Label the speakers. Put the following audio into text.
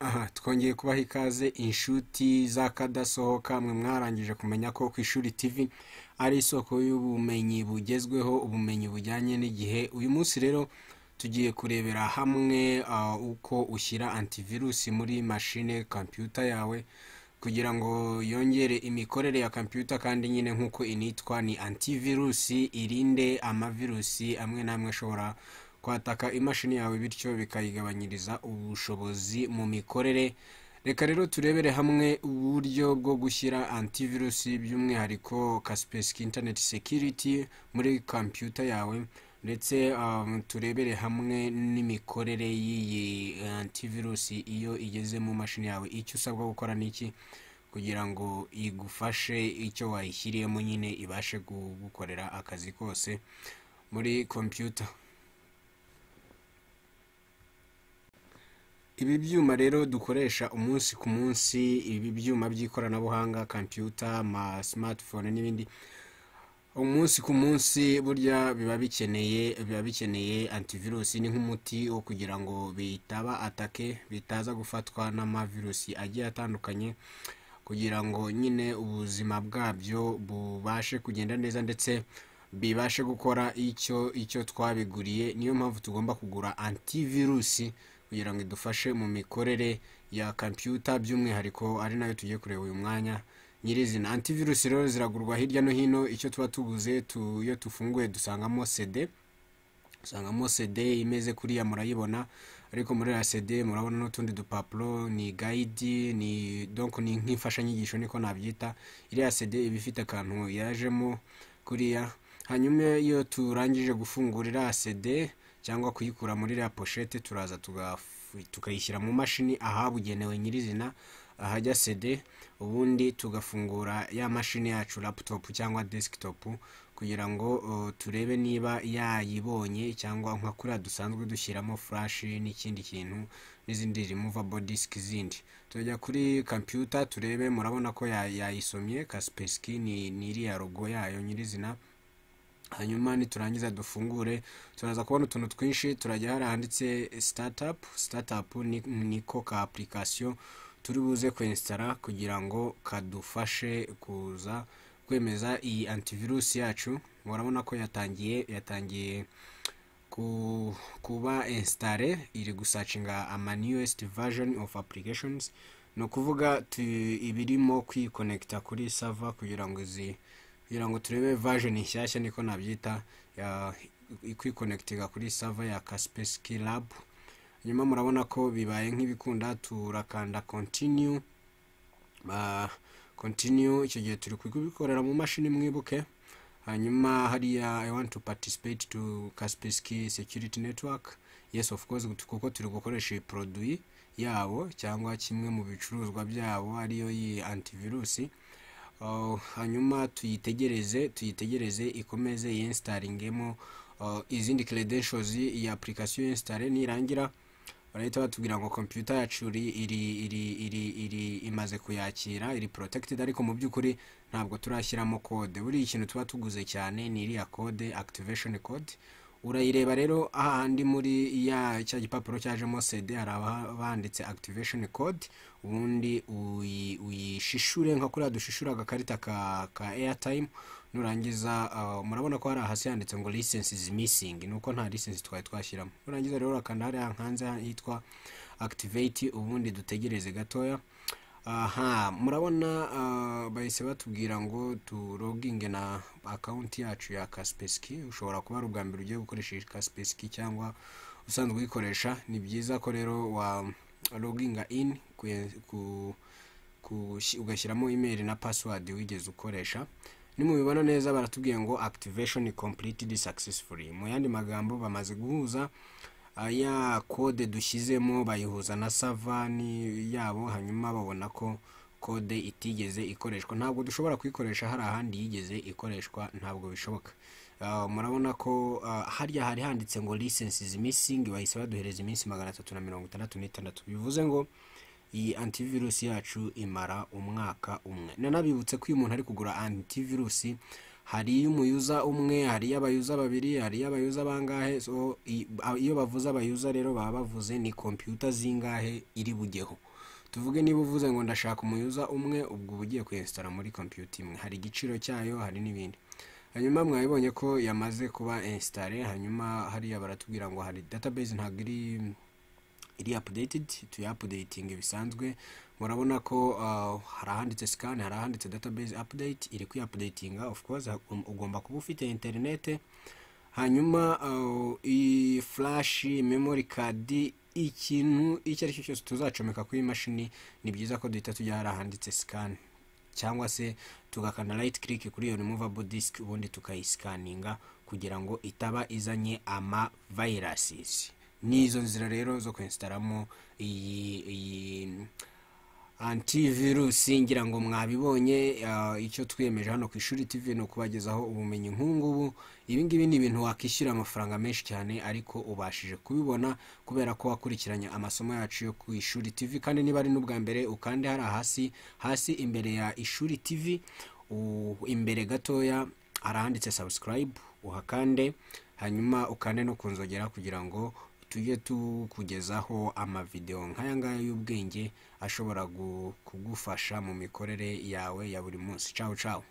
Speaker 1: aha twongeye kubaha ikaze inshuti z'akadasohoka mwe mwarangije kumenya ko ku ishuri TV ari isoko y'ubumenyi bugezweho ubumenyi bujyanye n'igihe uyu munsi rero tugiye kurebera hamwe uh, uko ushyira antivirusi muri mashine kompiyuta yawe kugira ngo yongere imikorere ya kompiyuta kandi nyine nk'uko initwa ni antivirusi irinde amavirusi amwe n'amwe ashobora kwataka imashini yawe bityo bikayigabanyiriza ubushobozi mu mikorere reka rero turebere hamwe uburyo bwo gushyira antivirusi by'umwihariko kasipesiki interineti sekiriti muri kompiyuta yawe ndetse um, turebere hamwe n'imikorere y'iyi eh, antivirusi iyo igeze mu mashini yawe icyo usabwa gukora n'iki kugira ngo igufashe icyo wayishyiriyemo nyine ibashe gukorera akazi kose muri kompiyuta Ibi byuma rero dukoresha umunsi ku munsi, ibi byuma by'ikoranabuhanga computer, ma smartphone n'ibindi, umunsi ku munsi burya biba bikeneye biba bikeneye antivirus ni nk'umuti wo kugira ngo bitaba atake, bitaza gufatwa n'amavirusi agiye atandukanye kugira ngo nyine ubuzima bwabyo bubashe kugenda neza ndetse bibashe gukora icyo icyo twabiguriye, niyo mpamvu tugomba kugura antivirusi. kugira ngo idufashe mu mikorere ya kompiyuta by'umwihariko ari nayo tugiye kureba uyu mwanya nyirizina antivirusi rero ziragurwa hirya no hino icyo tuba tuguze iyo tufunguye dusangamo sede usangamo sede imeze kuriya murayibona ariko muri ya sede murabona n'utundi dupapuro ni gayidi ni donko ni nk'imfashanyigisho niko nabyita iriya sede iba ifite akantu yajemo kuriya hanyuma iyo turangije gufungura iriya sede cyangwa kuyikura muri iriya poshete turaza tukayishyira mu mashini ahabugenewe nyirizina ahajya sede ubundi tugafungura ya mashini yacu laputopu cyangwa desikitopu kugira ngo turebe niba yayibonye cyangwa nka kuriya dusanzwe dushyiramo furashi n'ikindi kintu n'izindi rimuva disiki zindi tujya kuri kompiyuta turebe murabona ko yayisomye kasipesiki ni iriya rugo yayo nyirizina hanyuma niturangiza dufungure turaza kubona utuntu twinshi turajya hari handitse sitatapu sitatapu niko ka apulikasiyo turi buze kwensitara kugira ngo kadufashe kuza kwemeza iyi antivirusi yacu murabona ko yatangiye yatangiye kuba insitare iri gusacinga ama newest version of applications ni ukuvuga ibirimo kwikonekita kuri sava kugira ngo izi kugira ngo turebe version nshyashya niko nabyita ya ikwikonekitiga kuri sava ya kaspersky lab nyuma murabona ko bibaye nk'ibikunda turakanda continue continue icyo gihe turi kubikorera mu mashini mwibuke hanyuma hariya i want to participate to kaspersky security network yes of course kuko turi gukoresha iyi produit yabo cyangwa kimwe mu bicuruzwa byabo ariyo iyi antivirusi Oh, hanyuma tuyitegereze tuyitegereze ikomeze yensitaringemo oh, izindi credentials iyi application installe nirangira barahita batubwira ngo computer yacu iri iri iri iri imaze kuyakira iri protected ariko mu by'ukuri ntabwo turashyiramo code buriya ikintu tuba tuguze cyane ni iriya code activation code urayireba rero ahandi muri ya cya gipapuro cyajemo sede hari abanditse activation code ubundi uyishishure nka kuriya dushishura agakarita ka ka airtime nurangiza uh, murabona ko hari ahasi handitse ngo license is missing ni uko nta license twari twashyiramo nurangiza rero urakanda hariya hanze hitwa activate ubundi dutegereze gatoya aha murabona ah, bahise batubwira ngo turoginge na akawunti yacu ya kasipesiki ushobora kuba ari ubwa mbere ugiye gukoresha iyi kasipesiki cyangwa usanzwe uyikoresha ni byiza ko rero wa roginga ini ugashyiramo imeri na pasiwadi wigeze ukoresha nimubibona neza baratubwiye ngo akitivesheni kompuriti successfully mu yandi magambo bamaze guhuza ya kode dushyizemo bayihuza na savani yabo hanyuma babona ko kode itigeze ikoreshwa ntabwo dushobora kuyikoresha hari ahandi yigeze ikoreshwa ntabwo bishoboka uh, murabona ko uh, harya hari handitse ngo lisensi misingi bahise baduhereza iminsi magana atatu na mirongo itandatu n'itandatu bivuze ngo iyi antivirusi yacu imara umwaka umwe nanabibutse ko iyo umuntu ari kugura antivirusi hari umuyuza umwe hari abayuza babiri hari abayuza bangahe so iyo bavuze abayuza rero baba bavuze ni kompiyuta zingahe iri bugeho tuvuge niba uvuze ngo ndashaka umuyuza umwe ubwo uba ugiye kuyesitara muri kompiyuta imwe hari igiciro cyayo hari n'ibindi hanyuma mwabibonye ko yamaze kuba insitare hanyuma hariya baratubwira ngo hari database ntabwo iri iri updated tuyapudatinga bisanzwe murabona ko uh, hari ahanditse scan hari ahanditse database update iri kuyapudatinga of course ugomba kuba ufite internet hanyuma iyi uh, flash memory card ikintu icyo ari cyo cyose tuzacomeka ku mashini ni byiza ko duhita tujya hari ahanditse scan cyangwa se tugakana right click kuri iyo removable disk ubundi tukayisikaninga kugira ngo itaba izanye ama n'izo nzira rero zo kwesitaramo iyi antivirusi ngira ngo mwabibonye uh, icyo twiyemeje hano ku ishuri tv ni ukubagezaho ubumenyi nk'ubungubu ibi ngibi ni ibintu wakishyura amafaranga menshi cyane ariko ubashije kubibona kubera ko wakurikiranye amasomo yacu yo ku ishuri tv kandi niba ari n'ubwa mbere ukande hari hasi hasi imbere ya ishuri tv imbere gatoya harahanditse subscribe uhakande hanyuma ukande no ku nzogera kugira ngo tujye tukugezaho amavidewo nk'aya ngaya y'ubwenge ashobora kugufasha mu mikorere yawe ya buri munsi cawu cawu